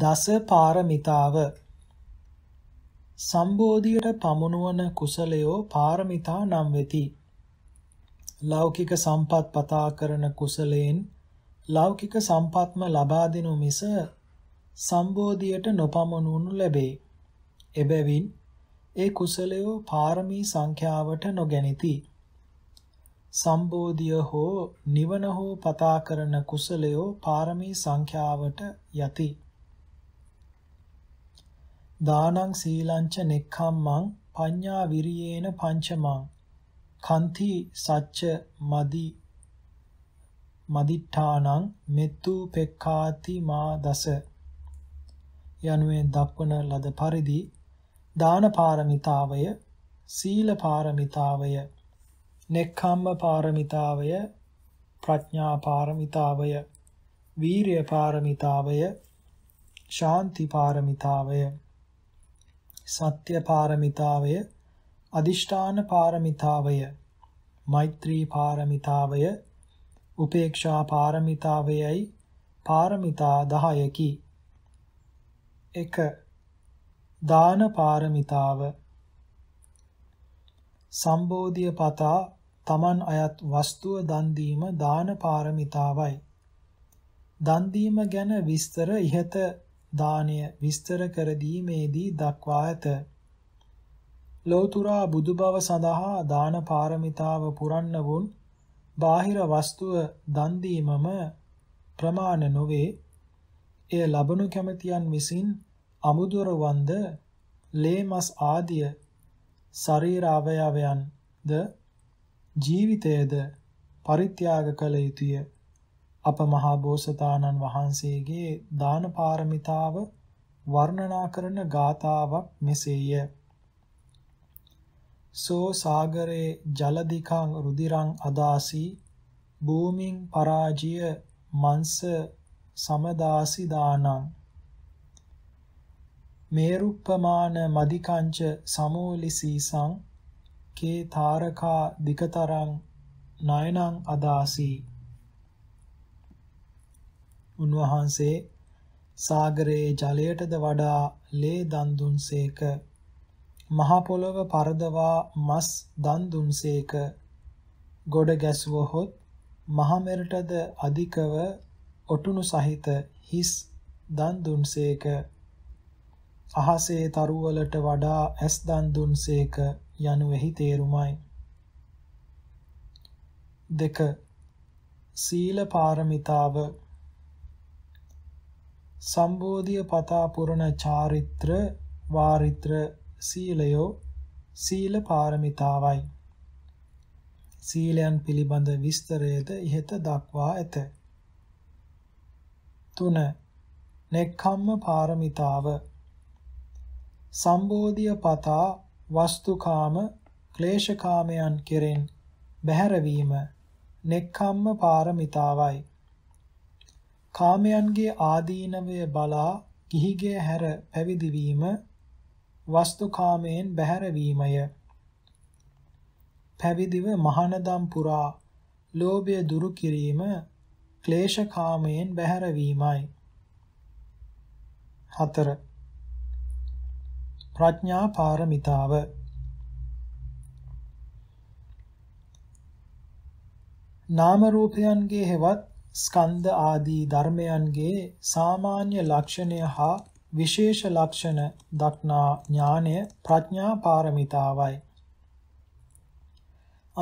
දස පාරමිතාව සම්බෝධියට පමුණුවන කුසලයෝ පාරමිතා නම් වෙති. ලෞකික සම්පත් පතා කරන කුසලයෙන් ලෞකික සම්පත්ම ලබා දෙනු මිස සම්බෝධියට නොපමුණුනු ලැබේ. එබැවින් ඒ කුසලයෝ පාරමී සංඛ්‍යාවට නොගැනිති. සම්බෝධිය හෝ නිවන හෝ පතා කරන කුසලයෝ පාරමී සංඛ්‍යාවට යති. දානං සීලංච නෙක්ඛම්මං පඤ්ඤා විරියේන පංචමං කන්ති සච්ච මදි මදිඨානං මෙත්තු පෙක්ඛාති මා දස යනුවෙන් දක්වන ලද පරිදි දාන පාරමිතාවය සීල පාරමිතාවය නෙක්ඛම්ම පාරමිතාවය ප්‍රඥා පාරමිතාවය වීරිය පාරමිතාවය ශාන්ති පාරමිතාවය සත්‍ය පාරමිතාවය අදිෂ්ඨාන පාරමිතාවය මෛත්‍රී පාරමිතාවය උපේක්ෂා පාරමිතාවයයි පාරමිතා 10කි 1 දාන පාරමිතාව සම්බෝධිය පතා තමන් අයත් වස්තුව දන් දීම දාන පාරමිතාවයි. දන් දීම ගැන විස්තර ඉහත දානය විස්තර කර දීමේදී දක්වා ඇත. ලෝතුරා බුදුබව සඳහා දාන පාරමිතාව පුරන්න වුන් බාහිර වස්තුව දන් දීමම ප්‍රමාණ නොවේ. එය ලබනු කැමැතියන් විසින් අමුදොරවන්ද ලේ මස් ආදිය ශරීර අවයවයන්ද ජීවිතයද පරිත්‍යාග කළ යුතුය. අප මහා බෝසතාණන් වහන්සේගේ දාන පාරමිතාව වර්ණනා කරන ගාතාවක් මෙසේය. සෝ සාගරේ ජලදිකං රුධිරං අදාසි භූමින් පරාජිය මංස සමදාසි දානං මේරුප්පමාන මදිකංච සමෝලිසීසං කේ තාරකා දිකතරං නයනං අදාසී උන්වහන්සේ සාගරයේ ජලයටද වඩා ලේ දන් දුන්සේක. මහ පොළව පරදවා මස් දන් දුන්සේක. ගොඩ ගැසුවහොත් මහ මෙරටද අධිකව ඔටුනු සහිත හිස් දන් දුන්සේක. අහසේ තරුවලට වඩා ඇස් දන් දුන්සේක යනුෙහි තේරුමයි. දෙක සීල පාරමිතාව සම්බෝධිය පතා පුරණ චාරිත්‍ර වාරිත්‍ර සීලයෝ සීල පාරමිතාවයි. සීලයන් පිළිබඳ විස්තරයද ඉහත දක්වා ඇත. 3. නෙක්ඛම්ම පාරමිතාව සම්බෝධිය පතා වස්තුකාම ක්ලේශකාමයන් කෙරෙන් බැහැරවීම නෙක්ඛම්ම පාරමිතාවයි. කාමයන්ගේ ආදීනවය බලා ගිහිගේ හැර පැවිදිවීම වස්තුකාමයෙන් බැහැරවීමය පැවිදිව මහානදම් පුරා ලෝභය දුරු කිරීම ක්ලේශකාමයෙන් බැහැරවීමයි 4 ප්‍රඥා පාරමිතාව නාම රූපයන්ගේ හෙවත් ස්කන්ධ ආදී ධර්මයන්ගේ සාමාන්‍ය ලක්ෂණය හා විශේෂ ලක්ෂණ දක්නා ඥානය ප්‍රඥා පාරමිතාවයි.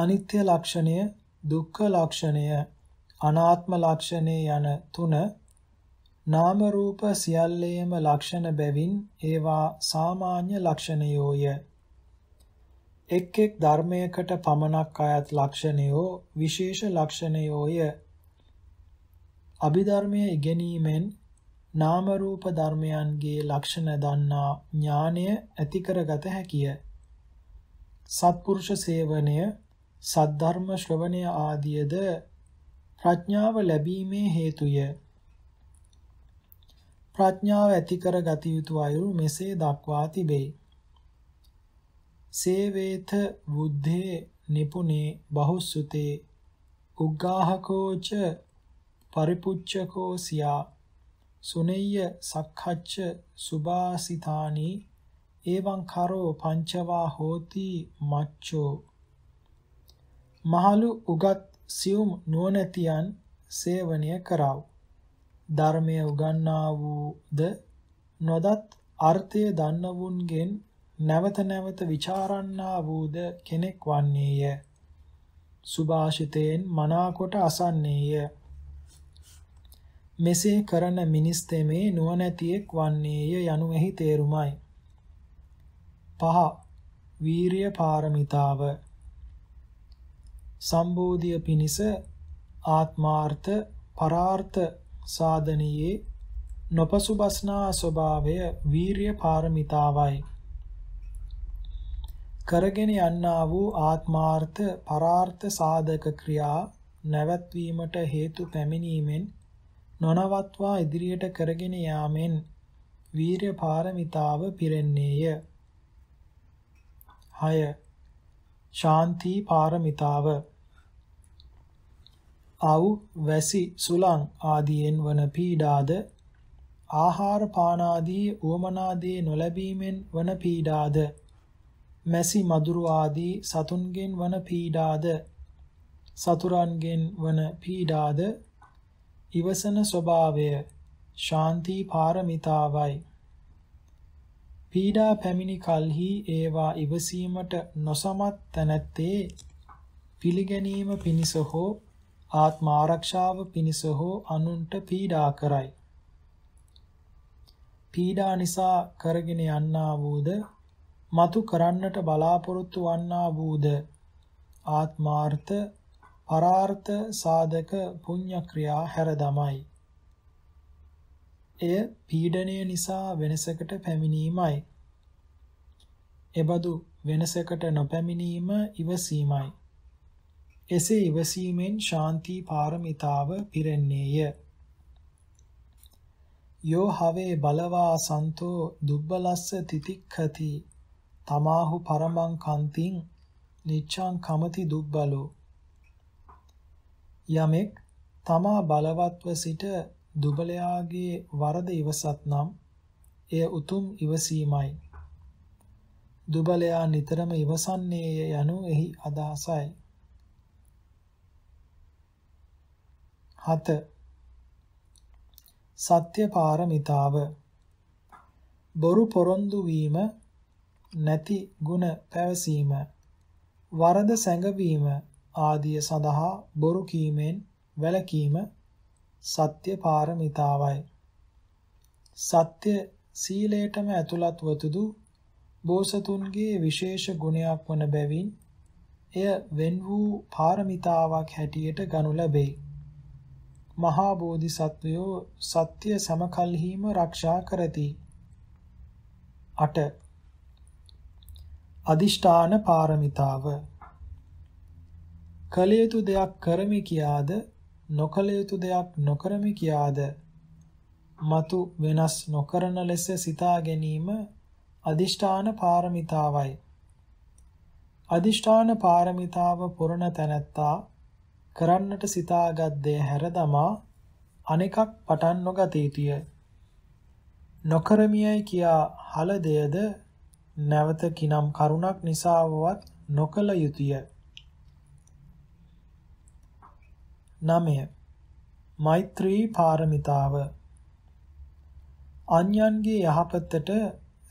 අනිත්‍ය ලක්ෂණය, දුක්ඛ ලක්ෂණය, අනාත්ම ලක්ෂණය යන තුන නාම රූප සියල්ලේම ලක්ෂණ බැවින් ඒවා සාමාන්‍ය ලක්ෂණයෝය. එක් එක් ධර්මයකට පමණක් අයත් ලක්ෂණයෝ විශේෂ ලක්ෂණයෝය අභිධර්මය ඉගෙනීමෙන් නාම රූප ධර්මයන්ගේ ලක්ෂණ දන්නා ඥානය ඇති කරගත හැකිය. සත්පුරුෂ සේවනය, සද්ධර්ම ශ්‍රවණය ආදියද ප්‍රඥාව ලැබීමේ හේතුය. ප්‍රඥාව ඇති කරගත යුතු අයුරු මෙසේ දක්වා තිබේ. සේවේත බුද්ධේ නිපුනේ බහුසුතේ උග්ගාහකෝච පරිපුච්ඡකෝ සියා සුනෙය්‍ය සක්ඛච්ච සුභාසිතානි එවං කරෝ පංචවා හෝති මච්චෝ මහලු උගත් සියුම් නුවණැතියන් සේවනය කරව ධර්මය උගන්නා වූද නොදත් අර්ථය දන්නවුන්ගෙන් නැවත නැවත ਵਿਚාරන්නා වූද කෙනෙක් වන්නේය සුභාෂිතයෙන් මනාකොට අසන්නේය මෙසේ කරන මිනිස් තෙමේ නුවණැතියෙක් වන්නේය යනු එහි තේරුමයි. පහ වීරිය පාරමිතාව සම්බෝධිය පිණිස ආත්මාර්ථ පරාර්ථ සාධනයේ නොපසුබස්නා ස්වභාවය වීරිය පාරමිතාවයි. කරගෙන යන්නා වූ ආත්මාර්ථ පරාර්ථ සාධක ක්‍රියා නැවැත්වීමට හේතු පැමිණීමෙන් නොනවත්වා ඉදිරියට කරගෙන යාමෙන් වීරය පාරමිතාව පිරෙන්නේය. 6. ශාන්ති පාරමිතාව අව් වැසි සුලං ආදීන් වන පීඩාද ආහාර පානාදී උවමනාදී නොලැබීමෙන් වන පීඩාද මැසි මදුරු ආදී සතුන්ගෙන් වන පීඩාද සතුරන්ගෙන් වන පීඩාද ඉවසන ස්වභාවය ශාන්ති පාරමිතාවයි. පීඩා පැමිණි කල්හි ඒවා ඉවසීමට නොසමත් තැනැත්තේ පිළිගැනීම පිණිස හෝ ආත්ම ආරක්ෂාව පිණිස හෝ අනුන්ට පීඩා කරයි. පීඩා නිසා කරගෙන යන්නා වූද මතු කරන්නට බලාපොරොත්තු වන්නා වූද ආත්මාර්ථ පරාර්ථ සාධක පුණ්‍ය ක්‍රියා හැර දමයි. එය පීඩණය නිසා වෙනසකට පැමිණීමයි. එබඳු වෙනසකට නොපැමිණීම ඉවසීමයි. එසේ ඉවසීමෙන් ශාන්ති පාරමිතාව පිරෙන්නේය. යෝ හවේ බලවා සන්තෝ දුබ්බලස්ස තිතික්ඛති තමාහු පරමං කන්තිං නිච්ඡං කමති දුබ්බලෝ යමෙක් තමා බලවත්ව සිට දුබලයාගේ වරද ඉවසත් නම් එය උතුම් ඉවසීමයි. දුබලයා නිතරම ඉවසන්නේය යනු එහි අදහසයි. 7. සත්‍ය පාරමිතාව බොරු පොරොන්දු වීම නැති ಗುಣ පැවසීම වරද සැඟවීම ආදිය සඳහා බොරු කීමෙන් වැළකීම සත්‍ය පාරමිතාවයි. සත්‍ය සීලයටම ඇතුළත් වතුදු බෝසතුන්ගේ විශේෂ ගුණයක් වන බැවින් එය වෙන් වූ පාරමිතාවක් හැටියට ගනු ලැබේ. මහා බෝධිසත්වයෝ සත්‍ය සමකල්හිම රක්ෂා කරති. 8. අදිෂ්ඨාන පාරමිතාව කළ යුතු දෙයක් කරමි කියාද නොකළ යුතු දෙයක් නොකරමි කියාද మతు වෙනස් නොකරන ලෙස සිතා ගැනීම අදිෂ්ඨාන පාරමිතාවයි අදිෂ්ඨාන පාරමිතාව පුරණ තැනැත්තා කරන්නට සිතාගත් දේ හැරදමා අනෙකක් පටන් නොගත යුතුය. නොකරමියයි කියා හල දෙයද නැවත කිනම් කරුණක් නිසාවවත් නොකළ යුතුය. 9. මෛත්‍රී පාරමිතාව අන්‍යයන්ගේ යහපතට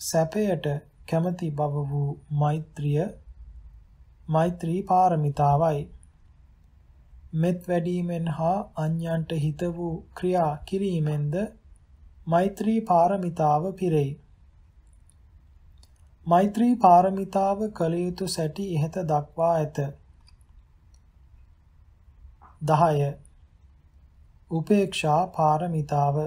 සැපයට කැමති බව වූ මෛත්‍රිය මෛත්‍රී පාරමිතාවයි මෙත් වැඩීමෙන් හා අන්‍යයන්ට හිත වූ ක්‍රියා කිරීමෙන්ද මෛත්‍රී පාරමිතාව පිරෙයි මෛත්‍රී පාරමිතාව කළ යුතු සැටි ඉහත දක්වා ඇත 10 උපේක්ෂා පාරමිතාව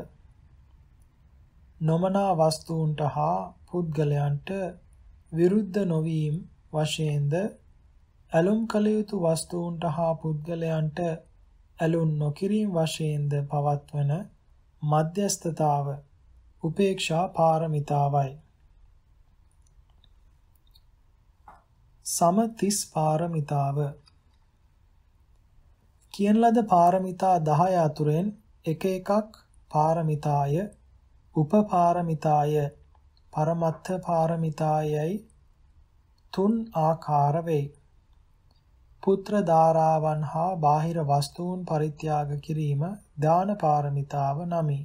නොමනා වස්තුන්ට හා පුද්ගලයන්ට විරුද්ධ නොවීම වශයෙන්ද ඇලුම් කළ යුතු වස්තුන්ට හා පුද්ගලයන්ට ඇලුම් නොකිරීම වශයෙන්ද පවත්වන මධ්‍යස්ථතාව උපේක්ෂා පාරමිතාවයි සම 30 පාරමිතාව කියන ලද පාරමිතා 10 අතුරෙන් එක එකක් පාරමිතාය උපපාරමිතාය පරමත්ථ පාරමිතායයි තුන් ආකාර වෙයි. පුත්‍ර ධාරාවන් හා බාහිර වස්තුන් පරිත්‍යාග කිරීම දාන පාරමිතාව නමි.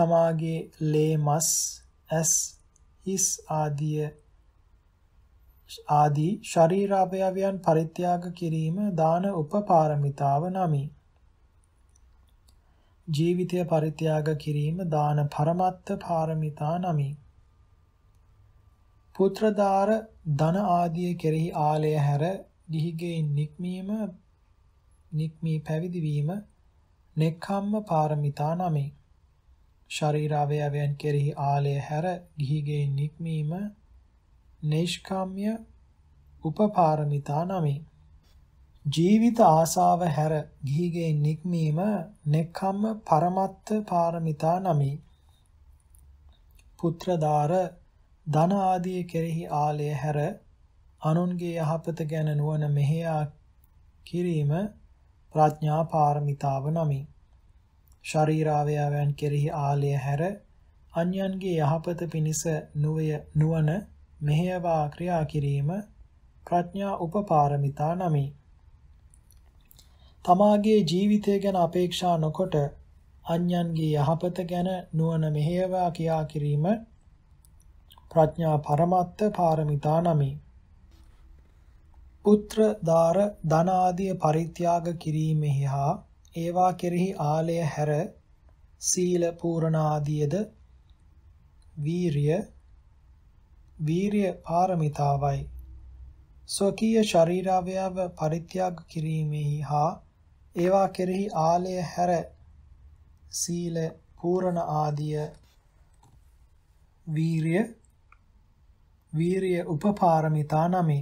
තමාගේ ලේ මස් ඇස් හිස් ආදී ආදී ශරීරාවයවයන් පරිත්‍යාග කිරීම දාන උපපාරමිතාව නමි. ජීවිතය පරිත්‍යාග කිරීම දාන පරමත්ත පාරමිතා නමි. පුත්‍රදාර ධන ආදී කෙරෙහි ආලය හැර ගිහිගෙයින් නික්මීම නික්මී පැවිදි වීම නෙක්ඛම්ම පාරමිතා නමි. ශරීරාවයවයන් කෙරෙහි ආලය හැර ගිහිගෙයින් නික්මීම නෛෂ්කාම්‍ය උපපාරමිතා නමි. ජීවිත ආසාව හැර ගිහිගේ නික්මීම නෙක්ඛම්ම පරමත්ත පාරමිතා නමි. පුත්‍රදාර ධන ආදී කෙරෙහි ආලය හැර අනුන්ගේ යහපත ගැන නුවණ මෙහෙයා කිරීම ප්‍රඥා පාරමිතාව නමි. ශරීරාවයන් කෙරෙහි ආලය හැර අන්‍යයන්ගේ යහපත පිණිස නුවය නුවණ මෙහෙයවා ක්‍රියා කිරීම ප්‍රඥා උපපාරමිතා නමි. තමාගේ ජීවිතය ගැන අපේක්ෂා නොකොට අන්‍යන්ගේ යහපත ගැන නුවණ මෙහෙයවා ක්‍රියා කිරීම ප්‍රඥා පරමත්ත පාරමිතා නමි. පුත්‍ර දාර ධන ආදී පරිත්‍යාග කිරීමෙහි හා ඒවා කෙරෙහි ආලය හැර සීල පූර්ණ ආදීද වීරිය වීරිය පාරමිතාවයි. ස්වකීය ශරීරාවයව පරිත්‍යාග කිරීමෙහි හා ඒවා කෙරෙහි ආලය හැර සීල පූර්ණ ආදිය වීරිය වීරිය උපපාරමිතා නමි.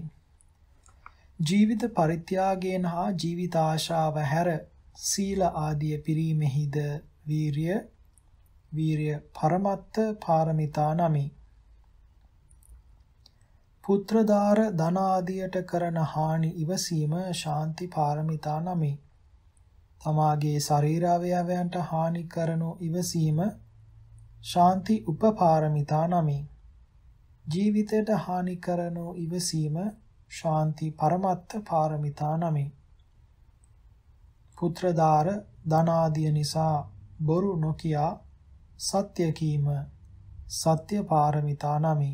ජීවිත පරිත්‍යාගයෙන් හා ජීවිත ආශාව හැර සීල ආදිය පිරීමෙහිද වීරිය වීරිය පරමත්ත පාරමිතා නමි. පුත්‍රදාර ධනාදියට කරන හානි ඉවසීම ශාන්ති පාරමිතා නමි. තමාගේ ශරීරාවයවයන්ට හානි කරනු ඉවසීම ශාන්ති උපපාරමිතා නමි. ජීවිතයට හානි කරනු ඉවසීම ශාන්ති පරමත්ත පාරමිතා නමි. පුත්‍රදාර ධනාදිය නිසා බොරු නොකියා සත්‍ය කීම සත්‍ය පාරමිතා නමි.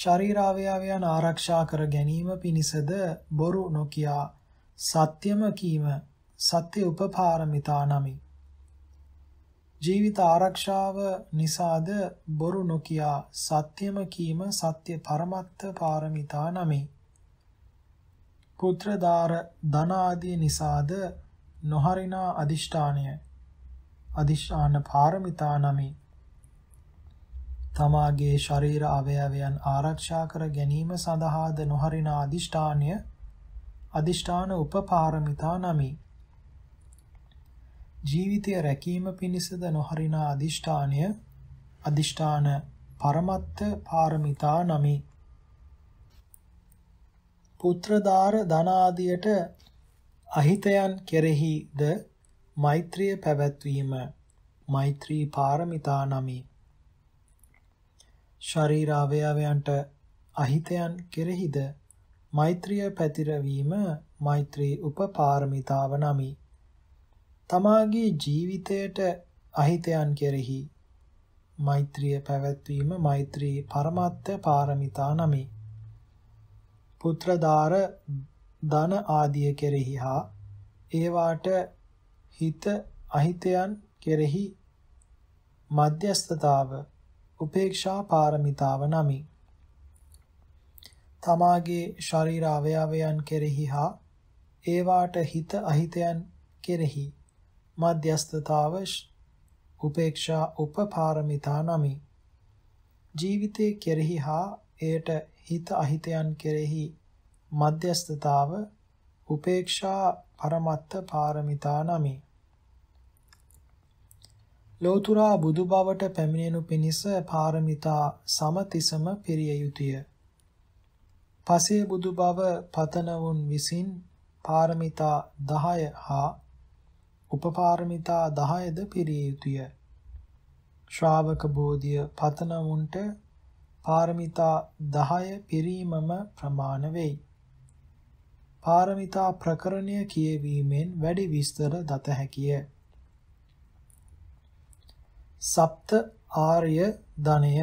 ශරීරාවයවයන් ආරක්ෂා කර ගැනීම පිණිසද බොරු නොකියා සත්‍යම කීම සත්‍ය උපපාරමිතා නමි. ජීවිත ආරක්ෂාව නිසාද බොරු නොකියා සත්‍යම කීම සත්‍ය පරමත්ත පාරමිතා නමි. පුත්‍රදාර ධන ආදී නිසාද නොහරිනා අදිෂ්ඨානය අදිෂ්ඨාන පාරමිතා නමි. තමාගේ ශරීර අවයවයන් ආරක්ෂා කර ගැනීම සඳහාද නොහරින අදිෂ්ඨානය අදිෂ්ඨාන උපපාරමිතා නමි. ජීවිතය රැකීම පිණිසද නොහරින අදිෂ්ඨානය අදිෂ්ඨාන පරමත්ත පාරමිතා නමි. පුත්‍රදාර ධනාදියට අහිතයන් කෙරෙහිද මෛත්‍රිය පැවැත්වීම මෛත්‍රී පාරමිතා නමි. ශරීර අවයවයන්ට අහිතයන් කෙරෙහිද මෛත්‍රිය පැතිරවීම මෛත්‍රී උපපාරමිතාව නමි. තමාගේ ජීවිතයට අහිතයන් කෙරෙහි මෛත්‍රිය පැවැත්වීම මෛත්‍රී පරමත්ත පාරමිතා නමි. පුත්‍රදාර ධන ආදිය කෙරෙහි හා ඒවාට හිත අහිතයන් කෙරෙහි මධ්‍යස්ථතාව උපේක්ෂා පාරමිතාව නමි. තමාගේ ශරීර අවයවයන් කෙරෙහි හා ඒවාට හිත අහිතයන් කෙරෙහි මධ්‍යස්ථතාව උපේක්ෂා උපපාරමිතා නමි. ජීවිතයේ කෙරෙහි හා එයට හිත අහිතයන් කෙරෙහි මධ්‍යස්ථතාව උපේක්ෂා පරමත්ත පාරමිතා නමි. ලෝතුරා බුදු බවට පැමිණෙනු පිණිස පාරමිතා සමතිසම පිරිය යුතුය. පසේ බුදු බව පතනවුන් විසින් පාරමිතා 10 හා උපපාරමිතා 10ද පිරිය යුතුය. ශ්‍රාවක බෝධිය පතනවුන්ට පාරමිතා 10 පිරීමම ප්‍රමාණ වෙයි. පාරමිතා ප්‍රකරණය කියවීමෙන් වැඩි විස්තර දත හැකිය. සප්ත ආර්ය ධනය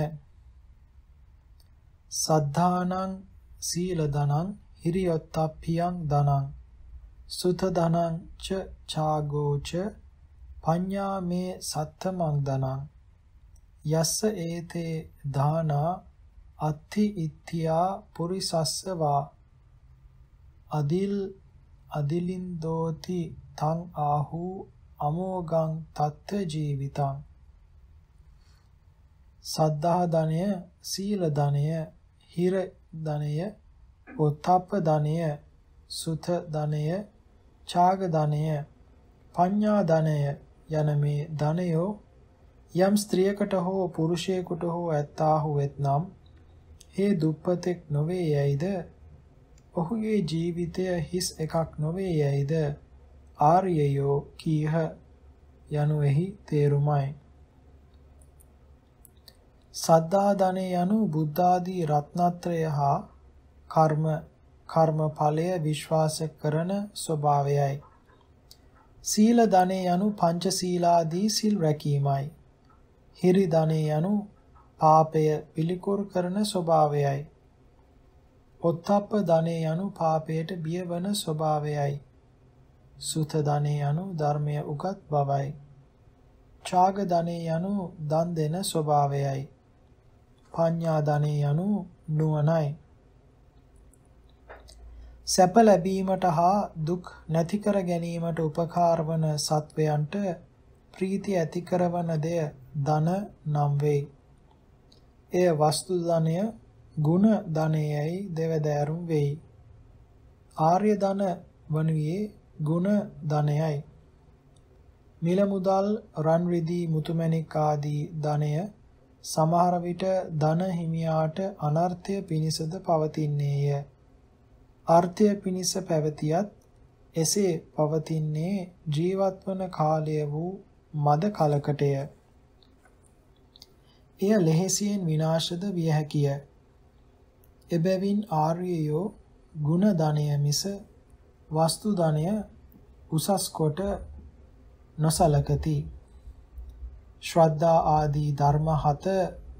සද්ධානං සීල ධනං හිරියොත්ප්පියං ධනං සුත ධනං ච ඡාගෝච පඤ්ඤාමේ සත්තමං ධනං යස්ස ඒතේ දානා අත්ථි ඉත්‍ත්‍යා පුරිසස්සවා අදිල් අදිලින් දෝති තං ආහු අමෝගං තත්ත්ව ජීවිතං සද්ධා ධනය, සීල ධනය, හිර ධනය, උත්ථප්ප ධනය, සුත ධනය, ඡාග ධනය, පඤ්ඤා ධනය යන මේ ධනයෝ යම් ස්ත්‍රියකට හෝ පුරුෂයෙකුට හෝ ඇත්තාහු වෙත්නම් ඒ දුප්පතෙක් නොවේ යයිද ඔහුගේ ජීවිතය හිස් එකක් නොවේ යයිද ආර්යයෝ කීහ යනුෙහි තේරුමයි සද්ධා ධනෙ යනු බුද්ධ ආදී රත්නත්‍රය හා කර්ම කර්මඵලය විශ්වාස කරන ස්වභාවයයි. සීල ධනෙ යනු පංචශීලාදී සිල් රැකීමයි. හිරි ධනෙ යනු පාපය පිළිකුල් කරන ස්වභාවයයි. ඔත්තප්ප ධනෙ යනු පාපයට බියවන ස්වභාවයයි. සුත ධනෙ යනු ධර්මය උගත් බවයි. ඡාග ධනෙ යනු දන් දෙන ස්වභාවයයි. පඤ්ඤා ධනෙ යනු නුවණයි. සැප ලැබීමට හා දුක් නැති කර ගැනීමට උපකාර වන සත්වයන්ට ප්‍රීති ඇති කරවන දෙය ධන නම් වේ. එය වස්තු ධනය, ගුණ ධනයයි දෙවදෑරුම් වෙයි. ආර්ය ධන වනුයේ ගුණ ධනයයි. මිල මුදල්, රන් රිදී, මුතුමැණික් ආදී ධනය සමහර විට ධන හිමියාට අනර්ථය පිණිසද පවතින්නේය. අර්ථය පිණිස පැවතියත් එසේ පවතින්නේ ජීවත්වන කාලය වූ මද කලකටය. එය ලෙහෙසියෙන් විනාශද විය හැකිය. එබැවින් ආර්යයෝ ගුණ ධනය මිස වස්තු ධනය උසස් කොට නොසලකති. ශ්‍රද්ධා ආදී ධර්ම හත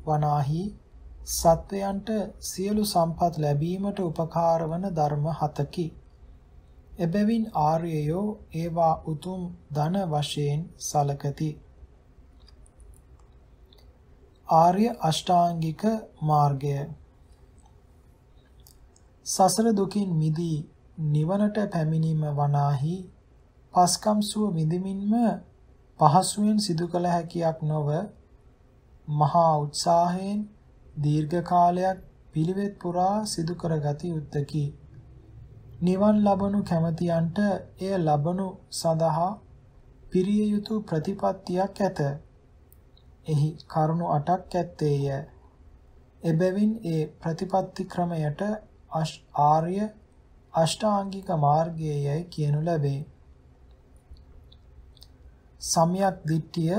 වනාහි සත්වයන්ට සියලු සම්පත් ලැබීමට උපකාර වන ධර්ම හතකි. එබැවින් ආර්යයෝ ඒවා උතුම් ධන වශයෙන් සලකති. ආර්ය අෂ්ටාංගික මාර්ගය සසර දුකින් මිදී නිවනට පැමිණීම වනාහි පස්කම්සුව විඳමින්ම පහසුවෙන් සිදු කළ හැකියක් නොව මහා උත්සාහයෙන් දීර්ඝ කාලයක් පිළිවෙත් පුරා සිදු කරගත යුත්තකි. නිවන් ලබනු කැමැතියන්ට එය ලබනු සඳහා පිරිය යුතු ප්‍රතිපත්තියක් ඇත. එහි කරුණු 8ක් ඇත්තේය. එබැවින් ඒ ප්‍රතිපත්ති ක්‍රමයට ආර්ය අෂ්ටාංගික මාර්ගයයි කියනු ලැබේ. සම්‍යක් දිට්ඨිය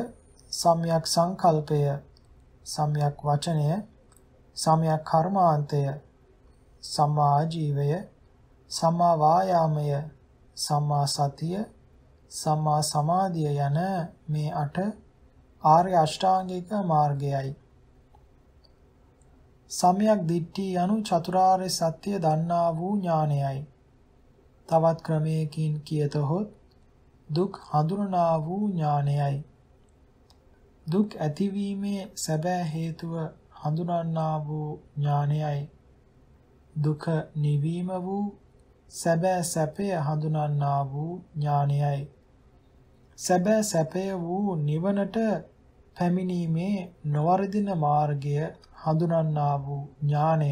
සම්‍යක් සංකල්පය සම්‍යක් වචනය සම්‍යක් කර්මාන්තය සම්මා ආජීවය සම්මා වායාමය සම්මා සතිය සම්මා සමාධිය යන මේ අට ආර්ය අෂ්ටාංගික මාර්ගයයි සම්‍යක් දිට්ඨි යනු චතුරාර්ය සත්‍ය දන්නා වූ ඥානයයි තවත් ක්‍රමයකින් කියතොත් දුක් හඳුනා වූ ඥානයයි. දුක් ඇතිවීමේ සැබෑ හේතුව හඳුනන්නා වූ ඥානයයි. දුක නිවීම වූ සැබෑ සැපය හඳුනන්නා වූ ඥානයයි. සැබෑ සැපය වූ නිවනට පැමිණීමේ නොවරදින මාර්ගය හඳුනන්නා වූ ඥානය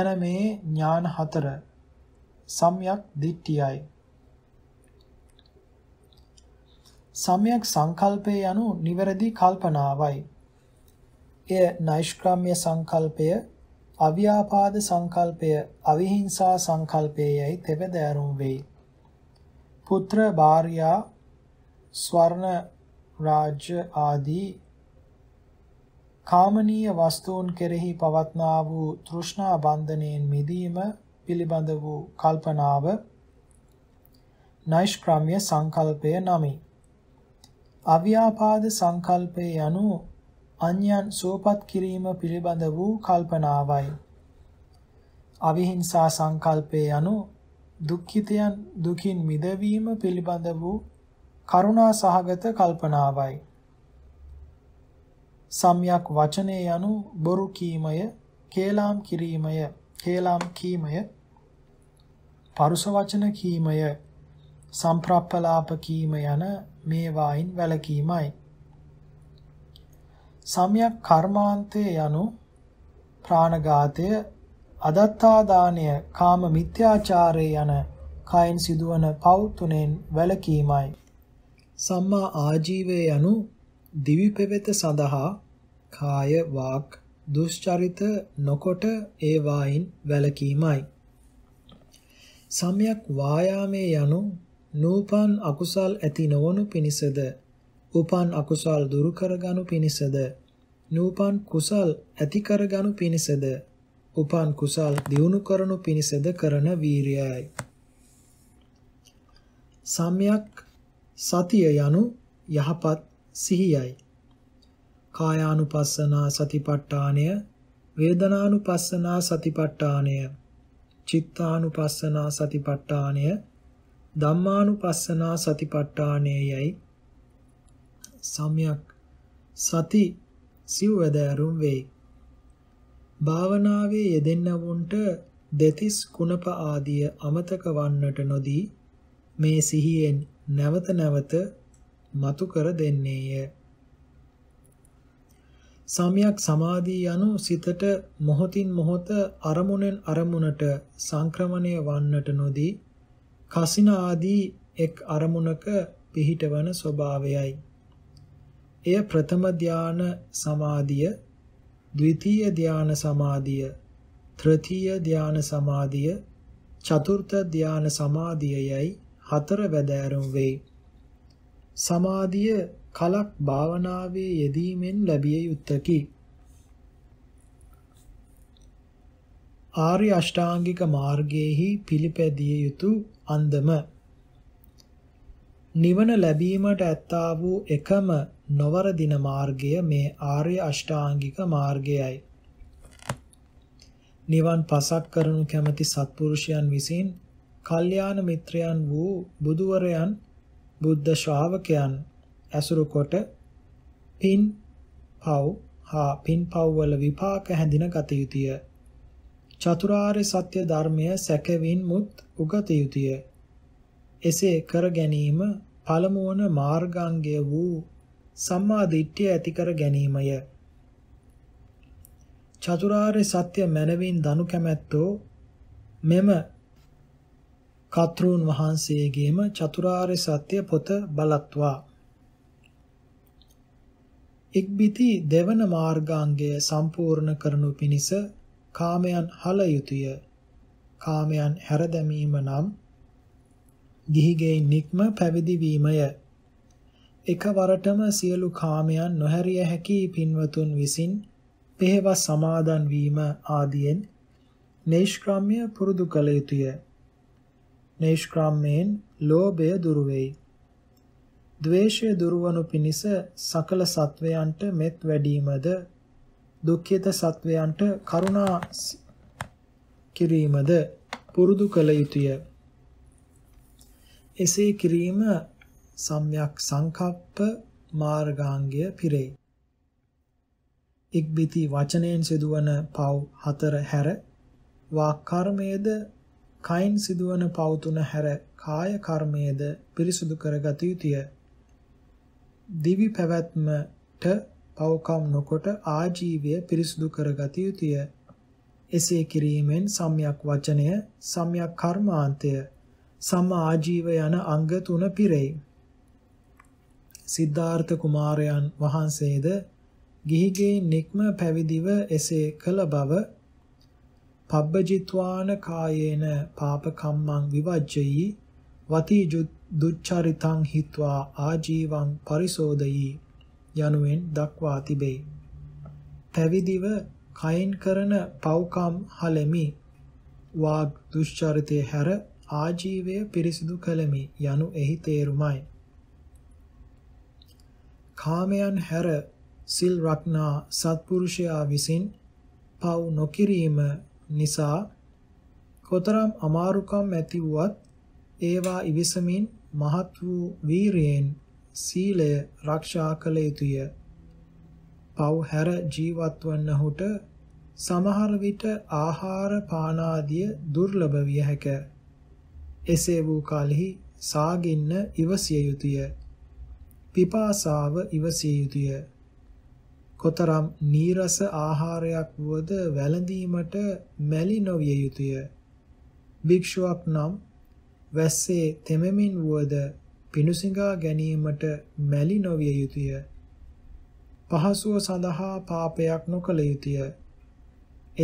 යන මේ ඥාන හතර සම්‍යක් දිට්ඨියයි සම්‍යක් සංකල්පය යනු නිවැරදි කල්පනාවයි. එය නෛෂ්ක්‍රම්‍ය සංකල්පය, අව්‍යාපාද සංකල්පය, අවිහිංසා සංකල්පයයි තෙවදෑරුම් වෙයි. පුත්‍ර භාර්යා ස්වර්ණ රාජ්‍ය ආදී කාමනීය වස්තුන් කෙරෙහි පවත්නා වූ තෘෂ්ණා බන්ධනයෙන් මිදීම පිළිබඳ වූ කල්පනාව නෛෂ්ක්‍රම්‍ය සංකල්පය නමයි. අව්‍යාපාද සංකල්පය යනු අන්‍යයන් සුවපත් කිරීම පිළිබඳ වූ කල්පනාවයි. අවිහිංසා සංකල්පය යනු දුක්ඛිතයන් දුකින් මිදවීම පිළිබඳ වූ කරුණා සහගත කල්පනාවයි. සම්‍යක් වචනය යනු බොරු කීමය, කේලම් කිරීමය, කේලම් කීමය, පරුස වචන කීමය, සම්ප්‍රප්පලාප කීම යන මේවායින් වැළකීමයි. සමයක් කර්මාන්තය යනු ප්‍රාණඝාතය අදත්තාදානය කාම මිත්‍යාචාරය යන කයින් සිදුවන පව් තුනෙන් වැළකීමයි. සම්මා ආජීවය යනු දිවි පෙවෙත සඳහා කාය වාක් දුෂ්චරිත නොකොට ඒ වායින් වැළකීමයි. සම්‍යක් වායාමයේ යනු නූපන් අකුසල් ඇති නොවනු පිණිසද උපන් අකුසල් දුරු කරගනු පිණිසද නූපන් කුසල් ඇති කරගනු පිණිසද උපන් කුසල් දියුණු කරනු පිණිසද කරන වීරියයි සම්‍යක් සතිය යනු යහපත් සිහියයි කායානුපස්සනා සතිපට්ඨානය වේදනානුපස්සනා සතිපට්ඨානය චිත්තානුපස්සනා සතිපට්ඨානය ධම්මානුපස්සනා සතිපට්ඨානයයි සම්‍යක් සති සිව්වැදෑරුම් වෙයි. භාවනාවේ යෙදෙන්නවුන්ට දෙතිස් කුණප ආදිය අමතක වන්නට නොදී මේ සිහියෙන් නැවත නැවත මතු කර දෙන්නේය. සම්‍යක් සමාධී යනු සිතට මොහොතින් මොහොත අරමුණෙන් අරමුණට සංක්‍රමණය වන්නට නොදී කසින ආදී එක් අරමුණක පිහිටවන ස්වභාවයයි. එය ප්‍රථම ධාන සමාධිය, ද්විතීය ධාන සමාධිය, තෘතීය ධාන සමාධිය, චතුර්ථ ධාන සමාධියයි හතර වැදෑරුම් වේ. සමාධිය කලක් භාවනාවේ යෙදීමෙන් ලැබිය යුත්තකි. ආර්ය අෂ්ටාංගික මාර්ගයේහි පිළිපැදිය යුතු අන්දම නිවන ලැබීමට ඇත්තා වූ එකම නොවරදින මාර්ගය මේ ආර්ය අෂ්ටාංගික මාර්ගයයි නිවන් පසක් කරනු කැමැති සත්පුරුෂයන් විසින් කල්යාණ මිත්‍රයන් වූ බුදුවරයන් බුද්ධ ශ්‍රාවකයන් ඇසුරු කොට පින් පව් හා පින් පව් වල විපාක හැඳින ගත යුතුය. චතුරාර්ය සත්‍ය ධර්මය සැකවින් මුත් උගත යුතුය. එසේ කර ගැනීම පළමු වන මාර්ගාංගය වූ සම්මා දිට්ඨිය ඇති කර ගැනීමය. චතුරාර්ය සත්‍ය මනවින් දනු කැමැත්තෝ මෙම කතෘන් වහන්සේගේම චතුරාර්ය සත්‍ය පොත බලත්වා ඉක්බිති දෙවන මාර්ගාංගය සම්පූර්ණ කරනු පිණිස කාමයන් හල යුතුය. කාමයන් හැර දැමීම නම් ගිහිගේ නික්ම පැවිදි වීමය. එකවරටම සියලු කාමයන් නොහැරිය හැකි පින්වතුන් විසින් පෙහෙවස් සමාදන් වීම ආදියෙන් නෛෂ්ක්‍රාම්‍ය පුරුදු කළ යුතුය. නෛෂ්ක්‍රාම්‍යයෙන් ලෝභය දුරු වෙයි. ද්වේෂය දුරවනු පිණිස සකල සත්වයන්ට මෙත් වැඩීමද දුක්ඛිත සත්වයන්ට කරුණා කිරීමද පුරුදු කළ යුතුය. එසේ කිරීම සම්්‍යක් සංකප්ප මාර්ගාංගය පිරේ. ඉක්බිති වචනයෙන් සිදුවන පව් හතර හැර වාක් කර්මයේද කයින් සිදුවන පව් තුන හැර කාය කර්මයේද පිරිසුදු කරගත යුතුය. දිවි පැවැත්මට පව්කම් නොකොට ආජීවය පිරිසුදු කරගත යුතුය. එසේ කිරීමෙන් සම්‍යක් වචනය, සම්‍යක් කර්මාන්තය, සම ආජීව යන අංග තුන පිරෙයි. සිද්ධාර්ථ කුමාරයන් වහන්සේද ගිහිගේ නික්ම පැවිදිව එසේ කළ බව පබ්බජිත්වාන කායේන පාපකම්මං විවජ්ජයි වති දුච්චරිතං හිत्वा ආජීවං පරිසෝදයි යනුවෙන් දක්වා තිබේ. පැවිදිව කයින් කරන පව්කම් හලෙමි වාග් දුෂ්චරිතය හැර ආජීවය පිරිසිදු කළමි යනු එහි තේරුමයි. කාමයන් හැර සිල් රක්නා සත්පුරුෂයා විසින් පව් නොකිරීම නිසා කොතරම් අමාරුකම් ඇති වුවත් ඒවා ඉවසමින් මහත් වූ වීරයෙන් සීලය ආරක්ෂා කළ යුතුය. පව් හැර ජීවත් වන්නහුට සමහර විට ආහාර පාන ආදිය දුර්ලභ විය හැක. එසේ වූ කලෙහි සාගින්න ඉවසිය යුතුය. පිපාසාව ඉවසිය යුතුය. කොතරම් නීරස ආහාරයක් වුවද වැළඳීමට මැලි නොවිය යුතුය. භික්ෂුවක් නම් වැස්සේ තෙමෙමින් වුවද පිණුසිඟා ගැනීමට මැලි නොවිය යුතුය. පහසුව සඳහා පාපයක් නොකළ යුතුය.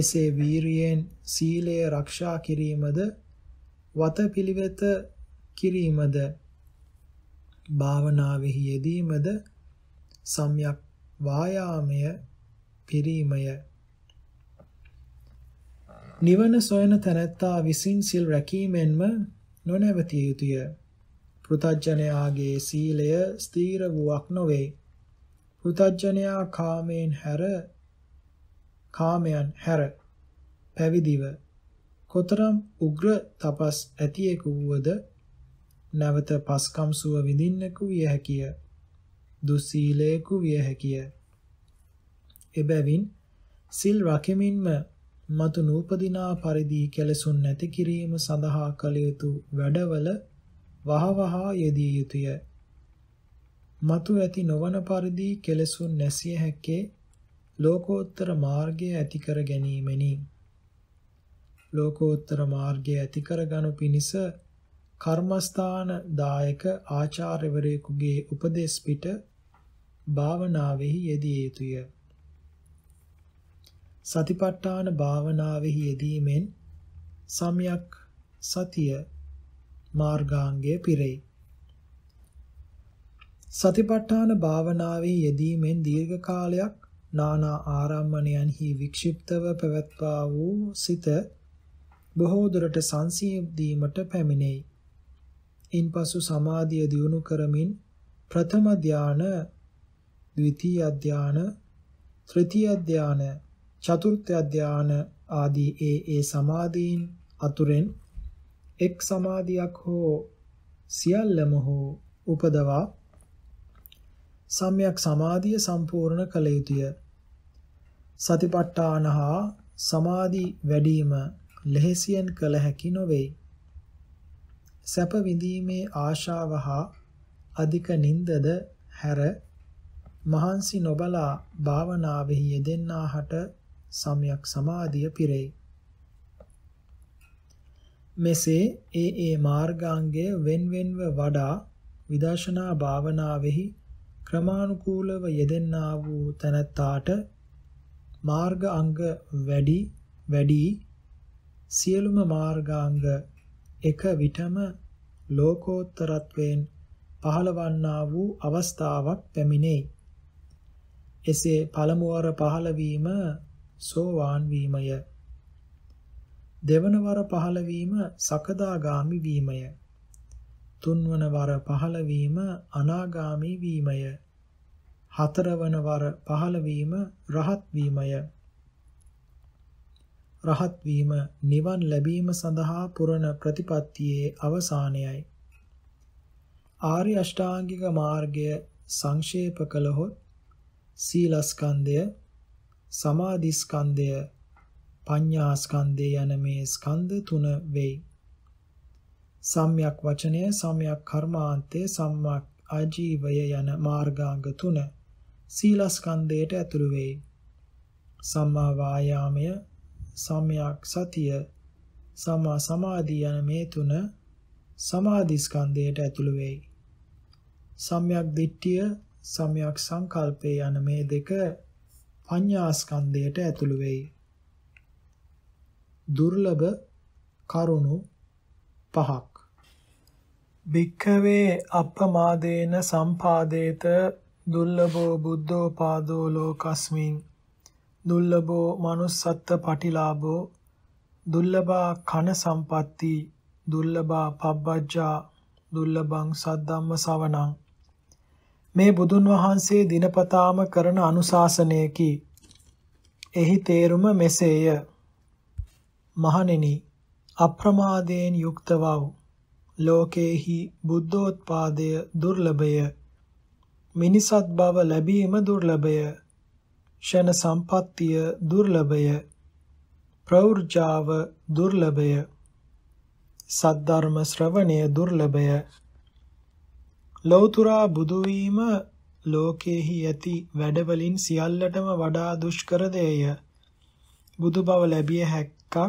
එසේ වීරියෙන් සීලය ආරක්ෂා කිරීමද වත පිළිවෙත කිරීමද භාවනාවෙහි යෙදීමද සම්‍යක් වායාමය පිරීමය නිවන සොයන තැනැත්තා විසින් සිල් රැකීමෙන්ම නොනැවතිය යුතුය. පෘතජ්ජනයාගේ සීලය ස්ථීර වූවක් නොවේ. පෘතජ්ජනයා කාමයෙන් හැර කාමයන් හැර පැවිදිව කොතරම් උග්‍ර තපස් ඇතියෙකු වුවද නැවත පස්කම් සුව විඳින්නෙකු විය හැකිය. දුස්සීලයෙකු විය හැකිය. එබැවින් සිල් රකිමින්ම මතු නූපදිනා පරිදි කෙලසුන් නැති කිරීම සඳහා කළ යුතු වැඩවල වහවහා යෙදිය යුතුය. మతు ඇති නොවන පරිදි කෙලසුන් නැසිය හැකේ ලෝකෝත්තර මාර්ගය ඇති කර ගැනීමෙනි. ලෝකෝත්තර මාර්ගය ඇති කරගනු පිණිස කර්මස්ථාන දායක ආචාර්යවරයෙකුගේ උපදෙස් පිට භාවනාවෙහි යෙදිය යුතුය. සතිපට්ඨාන භාවනාවෙහි යෙදීමෙන් සම්‍යක් සතිය මාර්ගාංගය පිරෙයි. සතිපට්ඨාන භාවනාවේ යෙදීමෙන් දීර්ඝ කාලයක් නානා ආරම්මණයන්හි වික්ෂිප්තව පැවැත්වා වූ සිත බොහෝ දුරට සංසිඳීමට පැමිණෙයි. ඉන්පසු සමාධිය දියුණු කරමින් ප්‍රථම ධාන, ද්විතීය ධාන, තෘතීය ධාන, චතුර්ථ ධාන ආදී ඒ ඒ සමාධීන් අතුරෙන් එක් සමාධියක් හෝ සියල්ලම හෝ උපදවා සම්්‍යක් සමාධිය සම්පූර්ණ කළ යුතුය. සතිපට්ඨාන හා සමාධි වැඩිම ලෙහෙසියෙන් කළ හැකි නොවේ. සැප විඳීමේ ආශාව හා අධික නින්දද හැර මහන්සි නොබලා භාවනාවෙහි යෙදෙන්නාහට සම්්‍යක් සමාධිය පිරෙයි. මෙසේ ඒ ඒ මාර්ගාංගය වෙන්වෙන්ව වඩා විදර්ශනා භාවනාවෙහි ක්‍රමානුකූලව යෙදෙන්නා වූ තනත්තාට මාර්ග අංග වැඩි වැඩි සියලුම මාර්ගාංග එක විටම ලෝකෝත්තරත්වයෙන් පහළවන්නා වූ අවස්ථාවක් පැමිණේ. එසේ පළමුවර පහළවීම සෝවාන් වීමය. දෙවන වර පහළ වීම සකදාගාමි වීමය. තුන්වන වර පහළ වීම අනාගාමි වීමය. හතරවන වර පහළ වීම රහත් වීමය. රහත් වීම නිවන් ලැබීම සඳහා පුරණ ප්‍රතිපත්තියේ අවසානයයි. ආර්ය අෂ්ටාංගික මාර්ගය සංක්ෂේප කළහොත් සීලස්කන්ධය, සමාධිස්කන්ධය, පඤ්ඤාස්කන්ධය යන මේ ස්කන්ධ තුන වෙයි. සම්්‍යක් වචනය, සම්්‍යක් කර්මාන්තය, සම්්‍යක් ආජීවය යන මාර්ගාංග තුන සීලස්කන්ධයට ඇතුළු වෙයි. සම්මා වායාමය, සම්්‍යක් සතිය, සම්මා සමාධිය යන මේ තුන සමාධි ස්කන්ධයට ඇතුළු වෙයි. සම්්‍යක් දිට්ඨිය, සම්්‍යක් සංකල්පය යන මේ දෙක පඤ්ඤාස්කන්ධයට ඇතුළු වෙයි. දුර්ලභ කරුණු පහක් භික්ඛවේ අප්පමාදේන සම්පාදේත දුර්ලභෝ බුද්ධෝපාදෝ ලෝකස්මින් දුර්ලභෝ manussත්ත පටිලාභෝ දුර්ලභා කන සම්පatti දුර්ලභා පබ්බජ්ජා දුර්ලභං සද්ධම්ම සවණං මේ බුදුන් වහන්සේ දිනපතාම කරන අනුශාසනයකි එහි තේරුම මෙසේය මහණෙනි අප්‍රමාදයෙන් යුක්ත වව් ලෝකේහි බුද්ධෝත්පාදය දුර්ලභය මිනිසත් බව ලැබීම දුර්ලභය ෂණ සම්පත්තිය දුර්ලභය ප්‍රවෘජාව දුර්ලභය සද්ධර්ම ශ්‍රවණය දුර්ලභය ලෞතුරා බුදු වීම ලෝකේහි ඇති වැඩවලින් සියල්ලටම වඩා දුෂ්කර දෙය බුදු බව ලැබිය හැක්කක්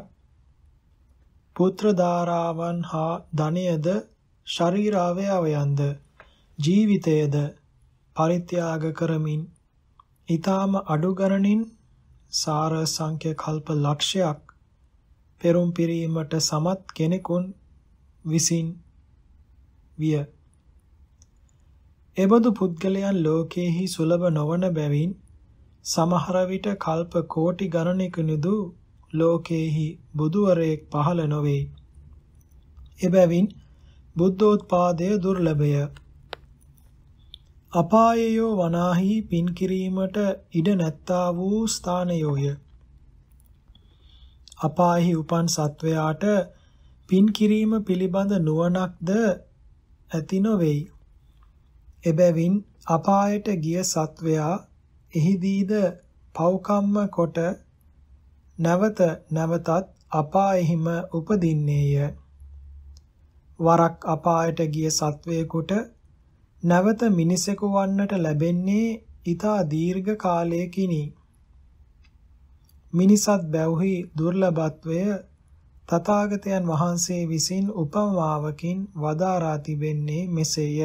පුත්‍ර ධාරාවන් හා ධනයද ශරීරාවයවයන්ද ජීවිතයද පරිත්‍යාග කරමින් ඊ타ම අඩු ගණනින් සාර සංඛ්‍ය කල්ප ලක්ෂයක් පෙරම් පිරීමට සමත් කෙනෙකුන් විසින් විය. එබඳු පුද්ගලයන් ලෝකයේහි සුලභ නොවන බැවින් සමහර විට කල්ප කෝටි ගණනක නිදු ලෝකේහි බුදුවරයෙක් පහළ නොවේ. එබැවින් බුද්ධෝත්පාදය දුර්ලභය. අපායයෝ වනාහි පින් කිරීමට ඉඩ නැත්තා වූ ස්ථානයෝය. අපායෙහි උපන් සත්වයාට පින් කිරීම පිළිබඳ නුවණක්ද ඇති නොවේයි. එබැවින් අපායට ගිය සත්වයා එහිදීද පෞකම්ම කොට නැවත නැවතත් අපායෙහිම උපදින්නේය. වරක් අපායට ගිය සත්වයෙකුට නැවත මිනිසෙකු වන්නට ලැබෙන්නේ ඊතා දීර්ඝ කාලයකිනි. මිනිසත් බැව්හි දුර්ලභත්වය තථාගතයන් වහන්සේ විසින් උපමාවකින් වදාරා තිබෙන්නේ මෙසේය.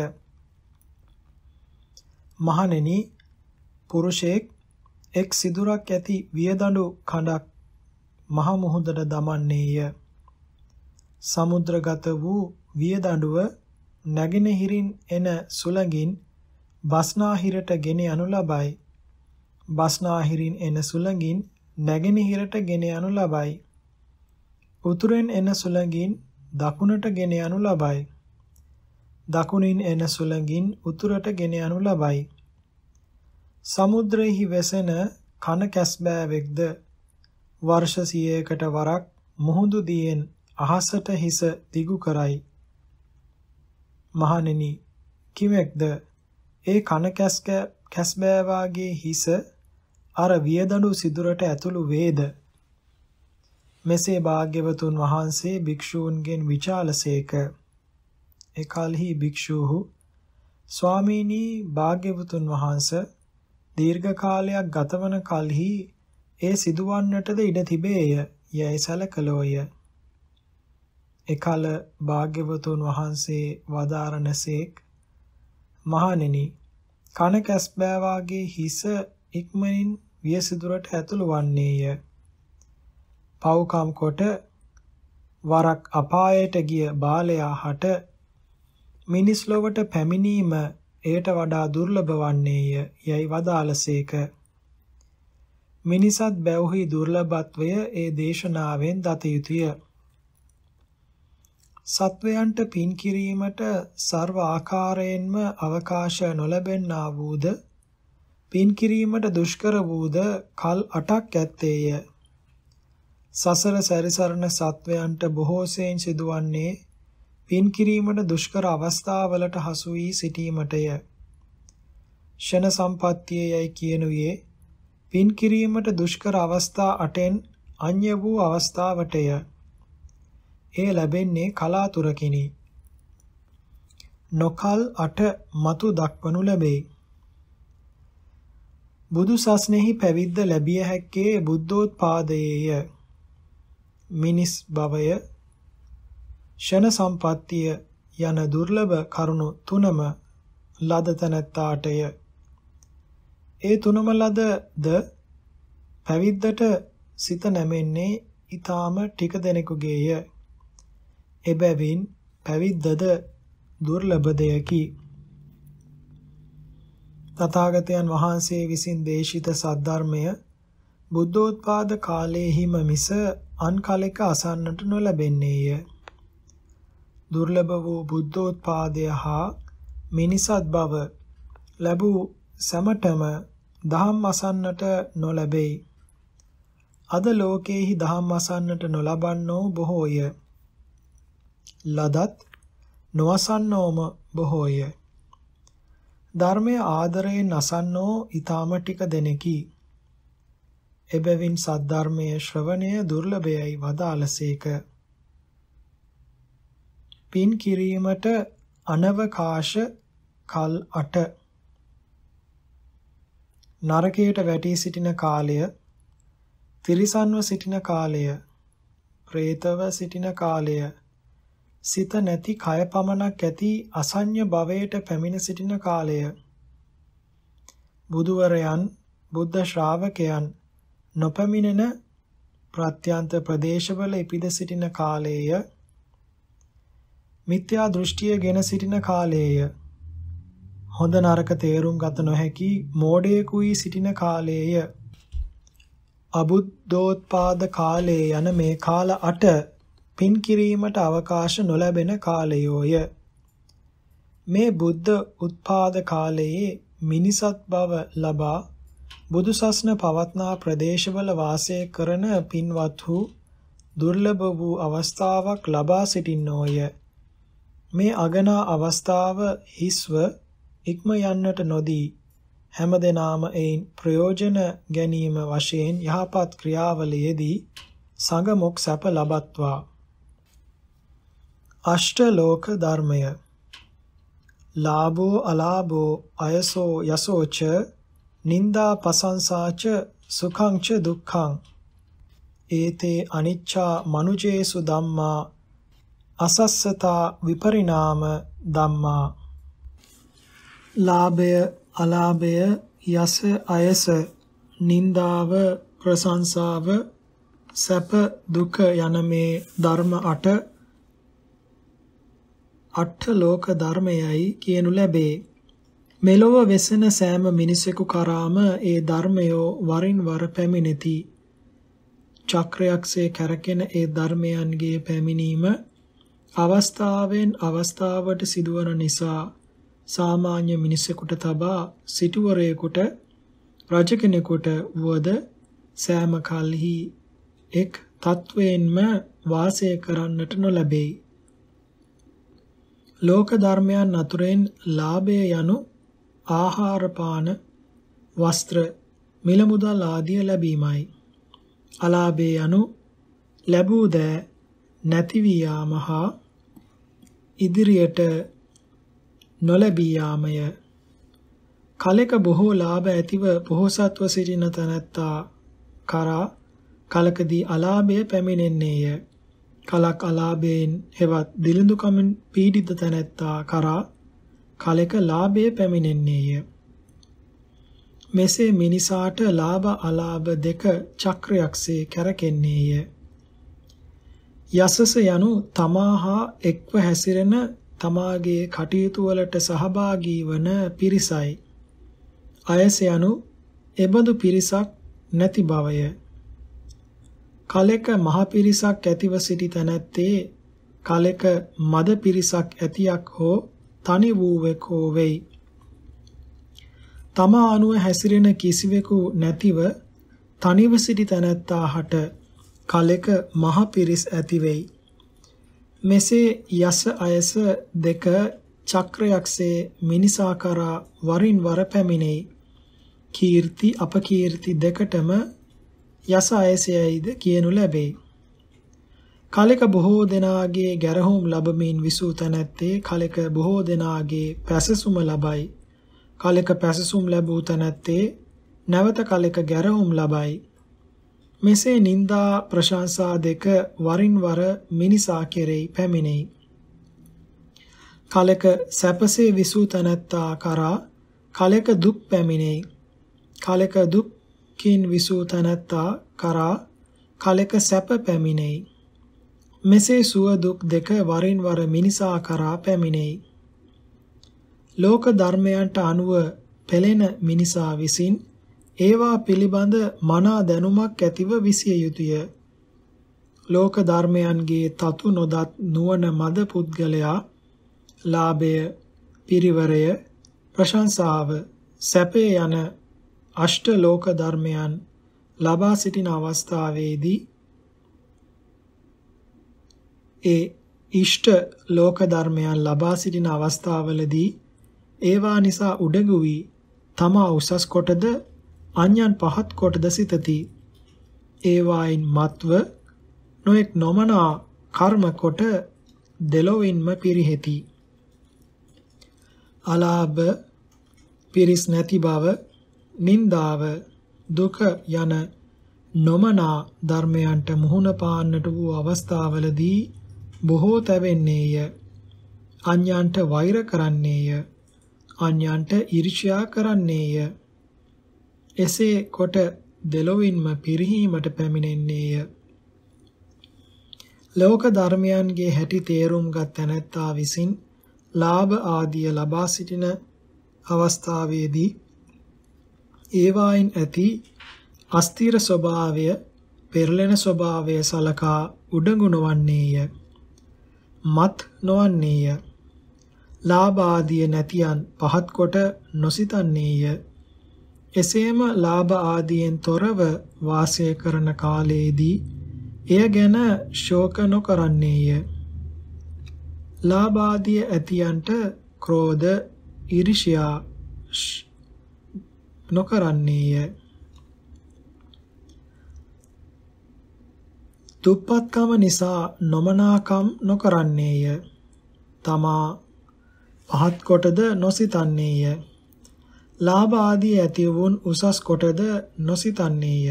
මහණෙනි පුරුෂයෙක් එක් සිදුරක් ඇති වියදඬු කඩක් මහ මුහුදට දමන්නේය. සමුද්‍රගත වූ වියදඬුව නැගෙනහිරින් එන සුළඟින් බස්නාහිරට ගෙන යනු ලබයි. බස්නාහිරින් එන සුළඟින් නැගෙනහිරට ගෙන යනු ලබයි. උතුරෙන් එන සුළඟින් දකුණට ගෙන යනු ලබයි. දකුණින් එන සුළඟින් උතුරට ගෙන යනු ලබයි. සමුද්‍රයෙහි වැසෙන කන කැස්බෑවෙක්ද වර්ෂ 100කට වරක් මුහුදු දියෙන් අහසට හිස දිගු කරයි මහණෙනි කිමෙක්ද ඒ කන කැස්ක කැස්බෑවාගේ හිස අර වියදඬු සිදුරට ඇතුළු වේද මෙසේ භාග්‍යවතුන් වහන්සේ භික්ෂූන්ගෙන් විචාලසේක එකල්හි භික්ෂූහු ස්වාමීනි භාග්‍යවතුන් වහන්ස දීර්ඝ කාලයක් ගතවන කලෙහි ඒ සිදුවන්නටද ඉඩ තිබේය යැයි සැලකලෝය. එකල භාග්‍යවතුන් වහන්සේ වදාරණසේක් මහණෙනි කන කැස්බෑවාගේ හිස ඉක්මනින් වියසිදුරට ඇතුළු වන්නේය. පව්කම් කොට වරක් අපායට ගිය බාලයා හට මිනිස් ලොවට පැමිණීම එයට වඩා දුර්ලභ වන්නේය යයි වදාළසේක. මිනිසත් බැව්හි දුර්ලභත්වය ඒ දේශනාවෙන් දත යුතුය. සත්වයන්ට පින් කිරීමට ਸਰව ආකාරයෙන්ම අවකාශ නොලැබෙන්නා වූද පින් කිරීමට දුෂ්කර වූද කල් 8ක් ඇත්තේය. සසර සැරිසරන සත්වයන්ට බොහෝසෙයින් සිදුවන්නේ පින් කිරීමට දුෂ්කර අවස්ථාවලට හසු වී සිටීමටය. ෂණ සම්පත්තියයි කියනුවේ පින් කිරීමට දුෂ්කර අවස්ථා අටෙන් අන්‍ය වූ අවස්ථාවටය. එය ලැබෙන්නේ කලාතුරකිනි. නොකල් අට මතු දක්වනු ලැබේ. බුදු සස්නෙහි පැවිද්ද ලැබිය හැක්කේ බුද්ධෝත්පාදයේය. මිනිස් භවය ෂණ සම්පත්තිය යන දුර්ලභ කරුණු තුනම ලද තැනැත්තාටය. ඒ තුනම ලදද පැවිද්දට සිත නැමෙන්නේ ඊ타ම ටික දෙනෙකුගේය. එබැවින් පැවිද්දද දුර්ලභ දෙයකි. තථාගතයන් වහන්සේ විසින් දේශිත සද්ධර්මය බුද්ධෝත්පාද කාලයේහිම මිස අන් කලෙක අසන්නට නොලැබෙන්නේය. දුර්ලභ වූ බුද්ධෝත්පාදය හා මිනිසත් බව ලැබූ සමටම දහම් අසන්නට නොලැබෙයි. අද ලෝකේහි දහම් අසන්නට නොලබන්නෝ බොහෝය. ලදත් නොවසන්නෝම බොහෝය. ධර්මය ආදරයෙන් අසන්නෝ ඊ타ම ටික දෙනෙකි. එබැවින් සද්ධර්මයේ ශ්‍රවණය දුර්ලභයයි වදාළසේක. පින් කිරීමට අනවකාශ කල් 8 නරකයට වැටී සිටින කාලය තිරිසන්ව සිටින කාලය പ്രേතව සිටින කාලය සිත නැති කය පමණක් ඇති අසඤ්ඤ භවයට පැමිණ සිටින කාලය බුදුවරයන් බුද්ධ ශ්‍රාවකයන් නොපැමිණෙන ප්‍රත්‍යන්ත ප්‍රදේශවල ඉපිද සිටින කාලය මිත්‍යා දෘෂ්ටිය ගෙන සිටින කාලයය හොඳ නරක තේරුම් ගත නොහැකි මෝඩයෙකුයි සිටින කාලයේය. අබුද්ධෝත්පාද කාලයේ යන මේ කාල අට පින් කිරීමට අවකාශ නොලැබෙන කාලයෝය. මේ බුද්ධ උත්පාද කාලයේ මිනිසත් බව ලබා බුදු සස්න පවත්නා ප්‍රදේශවල වාසය කරන පින්වත්හු දුර්ලභ වූ අවස්ථාවක් ලබා සිටින්නෝය. මේ අගනා අවස්ථාව හිස්ව ඉක්ම යන්නට නොදී හැමදෙනාම එයින් ප්‍රයෝජන ගැනීම වශයෙන් යහපත් ක්‍රියාවලියේදී සංගමොක් සැප ලබත්වා. අෂ්ටලෝක ධර්මය ලාභෝ අලාභෝ අයසෝ යසෝච නින්දා පසංසාච සුඛංච දුක්ඛං ඒතේ අනිච්චා මනුජේසු ධම්මා අසස්සතා විපරිණාම ධම්මා ලාභය අලාභය යස අයස නින්දාව ප්‍රශංසාව සැප දුක යන මේ ධර්ම අට අට ලෝක ධර්මයයි කියනු ලැබේ මෙලොව වෙසෙන සෑම මිනිසෙකු කරාම ඒ ධර්මයෝ වරින් වර පැමිණෙති චක්‍රයක්සේ කැරකෙන ඒ ධර්මයන්ගේ පැමිණීම අවස්ථාවෙන් අවස්ථාවට සිදුවන නිසා සාමාන්‍ය මිනිසෙකුට තබා සිටුවරයෙකුට රජ කෙනෙකුට වුවද සෑම කල්හි එක් තත්වයෙන්ම වාසය කරන්නට නොලැබෙයි. ලෝක ධර්මයන් අතුරෙන් ලාභය යනු ආහාර පාන වස්ත්‍ර මිල මුදල් ආදිය ලැබීමයි. අලාභය යනු ලැබූ දෑ නැති වියාම හා ඉදිරියට නොලැබී යාමය කලෙක බොහෝ ලාභ ඇතිව පොහොසත්ව සිටින තැනැත්තා කරා කලකදී අලාභය පැමිණෙන්නේය කලක් අලාභයෙන් හෙවත් දිලිඳුකමින් පීඩිත තැනැත්තා කරා කලෙක ලාභය පැමිණෙන්නේය මෙසේ මිනිසාට ලාභ අලාභ දෙක චක්‍රයක්සේ කැරකෙන්නේය යසස යනු තමා හා එක්ව හැසිරෙන තමාගේ කටයුතු වලට සහභාගී වන පිරිසයි. අයස යනු එබඳු පිරිසක් නැති බවය. කලෙක මහ පිරිසක් ඇතිව සිටි තැනැත්තේ කලෙක මද පිරිසක් ඇතියක් හෝ තනි වූවෙක් හෝ වෙයි. තමා අනුව හැසිරෙන කිසිවෙකු නැතිව තනිව සිටි තැනැත්තාහට කලෙක මහ පිරිස් ඇති වෙයි. මෙසේ යස අයස දෙක චක්‍රයක්සේ මිනිසා කරා වරින් වර පැමිණෙයි. කීර්ති අපකීර්ති දෙකටම යස අයසයයිද කියනු ලැබේ. කලෙක බොහෝ දෙනාගේ ගැරහුම් ලැබමින් විසූ තැනැත්තේ කලෙක බොහෝ දෙනාගේ පැසසුම ලබයි. කලෙක පැසසුම් ලැබූ තැනැත්තේ නැවත කලෙක ගැරහුම් ලබයි. මෙසේ නිന്ദා ප්‍රශංසා දෙක වරින් වර මිනිසා කෙරෙහි පැමිණෙයි. කලක සැපසේ විසූ තනත්තා කරා කලක දුක් පැමිණෙයි. කලක දුක්කින් විසූ තනත්තා කරා කලක සැප පැමිණෙයි. මෙසේ සුව දුක් දෙක වරින් වර මිනිසා කරා පැමිණෙයි. ලෝක ධර්මයන්ට අනුව පෙළෙන මිනිසා විසින් ඒවා පිළිබඳ මනා දැනුමක් ඇතිව විසිය යුතුය. ලෝක ධර්මයන්ගේ තතු නොදත් නුවණ මද පුද්ගලයා ලාභය, පිරිවරය, ප්‍රශංසාව, සැපේ යන අෂ්ට ලෝක ධර්මයන් ලබා සිටින අවස්ථාවේදී ඒ ඉෂ්ට ලෝක ධර්මයන් ලබා සිටින අවස්ථාවලදී ඒවා නිසා උඩඟු වී තමා උසස් කොටද අඥන් පහත් කොටද සිතති. ඒවායින් මත්ව නොඑක් නොමනා කර්ම කොට දෙලොවින්ම පිරිහෙති. අලාභ පිරිස් නැති බව නින්දාව දුක යන නොමනා ධර්මයන්ට මුහුණ පාන්නට වූ අවස්ථාවලදී බොහෝ තැවෙන්නේය. අන්‍යයන්ට වෛර කරන්නේය. අන්‍යයන්ට ඊර්ෂ්‍යා කරන්නේය. එසේ කොට දෙලොවින්ම පිරිහීමට පැමිණෙන්නේය. ලෝක ධර්මයන්ගේ හැටි තේරුම් ගත් තැනැත්තා විසින් ලාභ ආදිය ලබා සිටින අවස්ථාවේදී ඒවායින් ඇති අස්තිර ස්වභාවය පෙරලෙන ස්වභාවය සලකා උඩඟු නොවන්නේය. මත් නොවන්නේය. ලාභ ආදිය නැතියන් පහත් කොට නොසිතන්නේය. එසේම ලාභ ආදියෙන් තොරව වාසය කරන කාලයේදී එය ගැන ශෝක නොකරන්නේය. ලාභ ආදී ඇතියන්ට ක්‍රෝධ, ඊර්ෂ්‍යා නොකරන්නේය. දුප්පත්කම නිසා නොමනාකම් නොකරන්නේය. තමා පහත් කොටද නොසිතන්නේය. ලාභ ආදී ඇතිවුන් උසස් කොටද නොසිතන්නේය.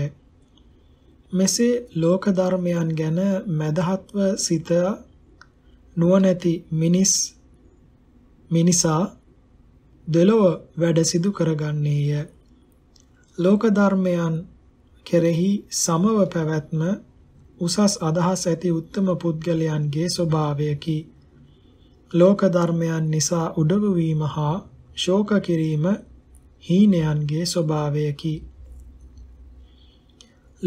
මෙසේ ලෝක ධර්මයන් ගැන මදහත්ව සිත නුවණැති මිනිස් මිනිසා දෙලොව වැඩ සිදු කරගන්නේය. ලෝක ධර්මයන් කෙරෙහි සමව පැවැත්ම උසස් අදහස් ඇති උත්තම පුද්ගලයන්ගේ ස්වභාවයකි. ලෝක ධර්මයන් නිසා උඩඟු වීම හා ශෝක කිරීම හීනයන්ගේ ස්වභාවයකි.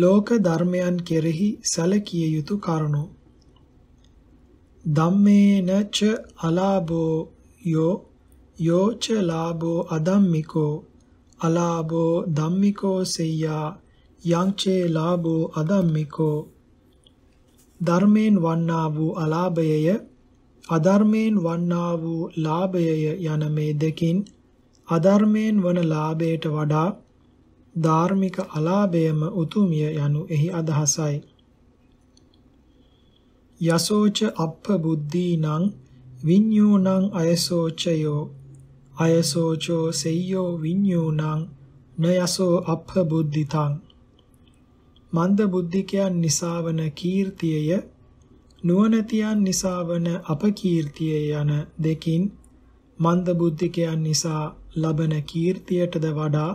ලෝක ධර්මයන් කෙරෙහි සැලකිය යුතු කරුණු ධම්මේන ච අලාභෝ යෝ යෝ ච ලාභෝ අධම්මිකෝ අලාභෝ ධම්මිකෝ සෙය්‍යා යං චේ ලාභෝ අධම්මිකෝ ධර්මයෙන් වන්නා වූ අලාභයය අධර්මයෙන් වන්නා වූ ලාභයය යන මේ දෙකින් අධර්මයෙන් වන ලාභයට වඩා ධාර්මික අලාභයම උතුමිය යනු එහි අදහසයි. යසෝච අප්ප බුද්ධීනං විඤ්ඤූණං අයසෝචයෝ අයසෝචෝ සෙය්‍යෝ විඤ්ඤූණං නයසෝ අප්ප බුද්ධිතං මන්ද බුද්ධිකයන් නිසා වන කීර්තියය නුවණතියන් නිසා වන අපකීර්තිය යන දෙකින් මන්ද බුද්ධිකයන් නිසා ලබන කීර්තියටද වඩා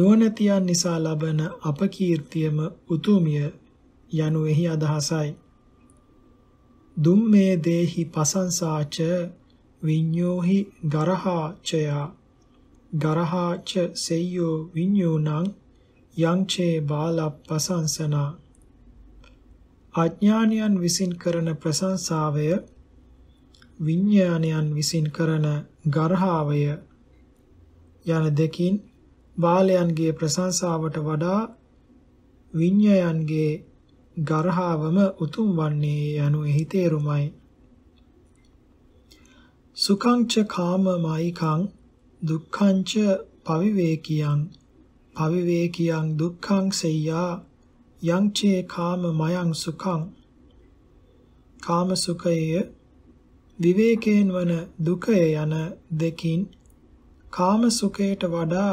නුවණැතියන් නිසා ලබන අපකීර්තියම උතුමිය යනු එහි අදහසයි. දුම්මේ දේහි පසංසාච විඤ්ඤෝහි ගරහාචය ගරහාච සෙය්‍යෝ විඤ්ඤූණං යංචේ බාලප්පසංසන අඥානයන් විසින් කරන ප්‍රශංසාවය විඥානයන් විසින් කරන ගර්හාවය යන දෙකින් බාලයන්ගේ ප්‍රශංසාවට වඩා විඤ්ඤයන්ගේ ගර්හාවම උතුම් වන්නේ යනු එහි තේරුමයි. සුඛංච කාමමයිකං දුක්ඛංච පවිවේකියං පවිවේකියං දුක්ඛං සෙය්‍යා යංචේ කාමමයං සුඛං කාම සුඛය විවේකයෙන් වන දුකය යන දෙකින් කාම සුඛයට වඩා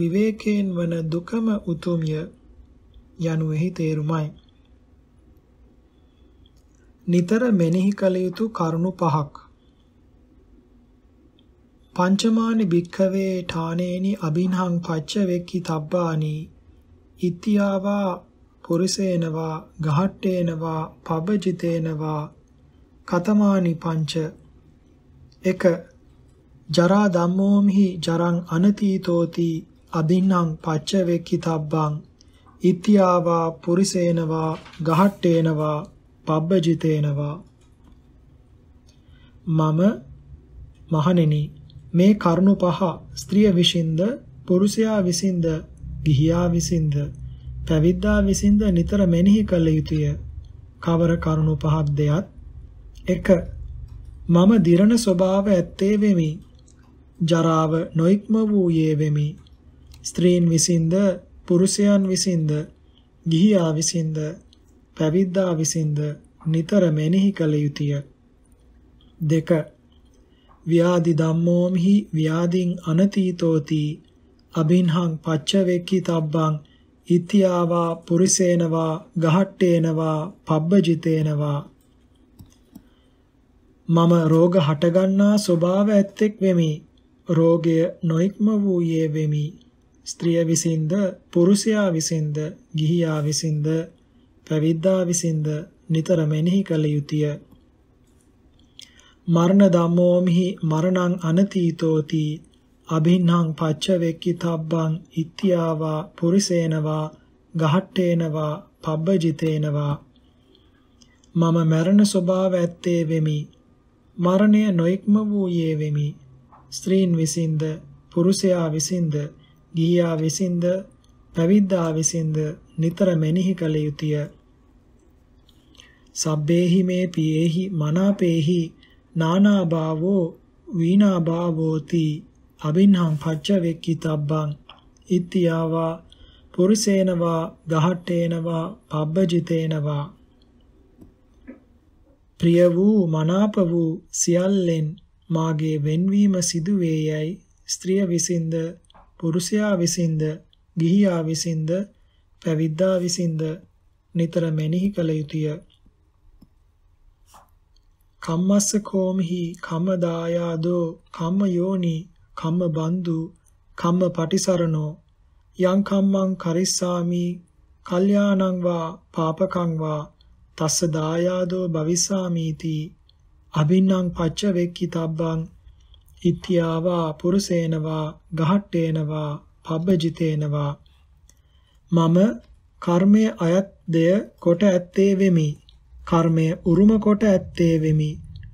විවේකයෙන් වන දුකම උතුම්ය යනුෙහි තේරුමයි. නිතර මෙනෙහි කළ යුතු කරුණු පහක්. පංචමානි භික්ඛවේ ඨානේනි අභිනහං පච්ච වෙක්ඛි තබ්බානි ඉත්‍යාවා පුරිසේනවා ගහට්ටේනවා පබ්බජිතේනවා කතමානි පංච 1 ජරා ධම්මෝමහි ජරං අනතීතෝති අදින්නම් පච්ච වෙක්කිතබ්බං ඉත්‍යාවා පුරිසේනවා ගහට්ටේනවා පබ්බජිතේනවා මම මහණෙනි මේ කරුණු පහ ස්ත්‍රිය විසින්ද පුරුෂයා විසින්ද ගිහියා විසින්ද පැවිද්දා විසින්ද නිතර මෙනෙහි කළ යුතුය කවර කරුණු පහක් දෙයත් 1 මම දිරණ ස්වභාව ඇත්තේ වෙමි ජරාව නොඉක්ම වූයේ වෙමි. ස්ත්‍රීන් විසින්ද පුරුෂයන් විසින්ද ගිහියා විසින්ද පැවිද්දා විසින්ද නිතර මෙනෙහි කළ යුතුය. දෙක ව්‍යාධි ධම්මෝම්හි ව්‍යාධින් අනතීතෝති අබින්හං පච්චවෙක්කි තබ්බං ඉතියාවා පුරිසේනවා ගහට්ටේනවා පබ්බජිතේනවා මම රෝග හටගන්නා ස්වභාව ඇත්තෙක් වෙමි රෝගය නොඉක්ම වූයේ වෙමි. ස්ත්‍රිය විසින්ද පුරුෂයා විසින්ද ගිහියා විසින්ද පැවිද්දා විසින්ද නිතර මෙනෙහි කළ යුතුය. මරණ ධම්මෝමිහි මරණං අනතීතෝති අභින්හං පච්ච වෙක්කි තබ්බං ඉත්‍යාවා පුරිසේනවා ගහට්ටේනවා පබ්බජිතේනවා මම මරණ ස්වභාව ඇත්තේ වෙමි මරණය නොයික්ම වූයේ වෙමි ස්ත්‍රීන් විසින්ද පුරුෂයා විසින්ද ගිහියා විසින්ද පැවිද්දා විසින්ද නිතර මෙනෙහි කළ යුතුය. සබ්බේහි මේ පියේහි මනාපේහි නානාභාවෝ වීණාභාවෝති අබින්හං පච්ච වෙක්කිතබ්බං ඉත්‍යාවා පුරිසේනවා ගහට්ටේනවා පබ්බජිතේනවා ප්‍රිය වූ මනාප වූ සියල්ලෙන් මාගේ වෙන්වීම සිදුවේ යයි ස්ත්‍රිය විසින්ද පුරුෂයා විසින්ද ගිහියා විසින්ද පැවිද්දා විසින්ද නිතර මෙනෙහි කළ යුතුය කම්මස්ස කෝමහි කම්ම දායාදෝ කම්ම යෝනි කම්ම බන්දු කම්ම පටිසරණෝ යං කම්මං කරිස්සාමි කල්යාණං වා පාපකං වා තස්ස දායාදෝ භවිස්සාමීති අබින්නම් පච්ච වෙක්කිතබ්බං ඉත්‍යාවා පුරුසේනවා ගහට්ටේනවා පබ්බජිතේනවා මම කර්මය අයත් දෙය කොට ඇත්තේ වෙමි කර්මය උරුම කොට ඇත්තේ වෙමි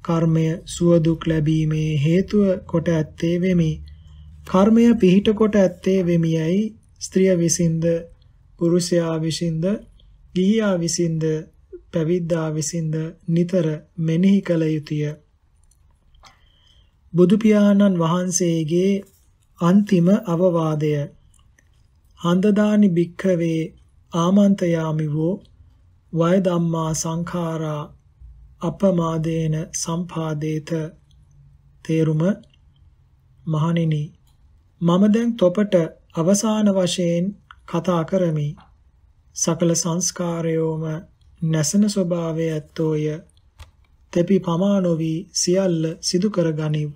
කර්මය සුව දුක් ලැබීමේ හේතුව කොට ඇත්තේ වෙමි කර්මය පිහිට කොට ඇත්තේ වෙමියයි ස්ත්‍රිය විසින්ද පුරුෂයා විසින්ද ගිහියා විසින්ද පැවිද්දා විසින්ද නිතර මෙනෙහි කළ යුතුය. බුදු පියාණන් වහන්සේගේ අන්තිම අවවාදය හන්දදානි භික්ඛවේ ආමන්තයාමිවෝ වය ධම්මා සංඛාරා අපමාදේන සම්පාදේත තේරුම මහණෙනි මම දැන් තොපට අවසාන වශයෙන් කතා කරමි සකල සංස්කාරයෝම නැසන ස්වභාවය ඇත්තෝය තෙපි පමා නොවි සියල්ල සිදු කරගනිව්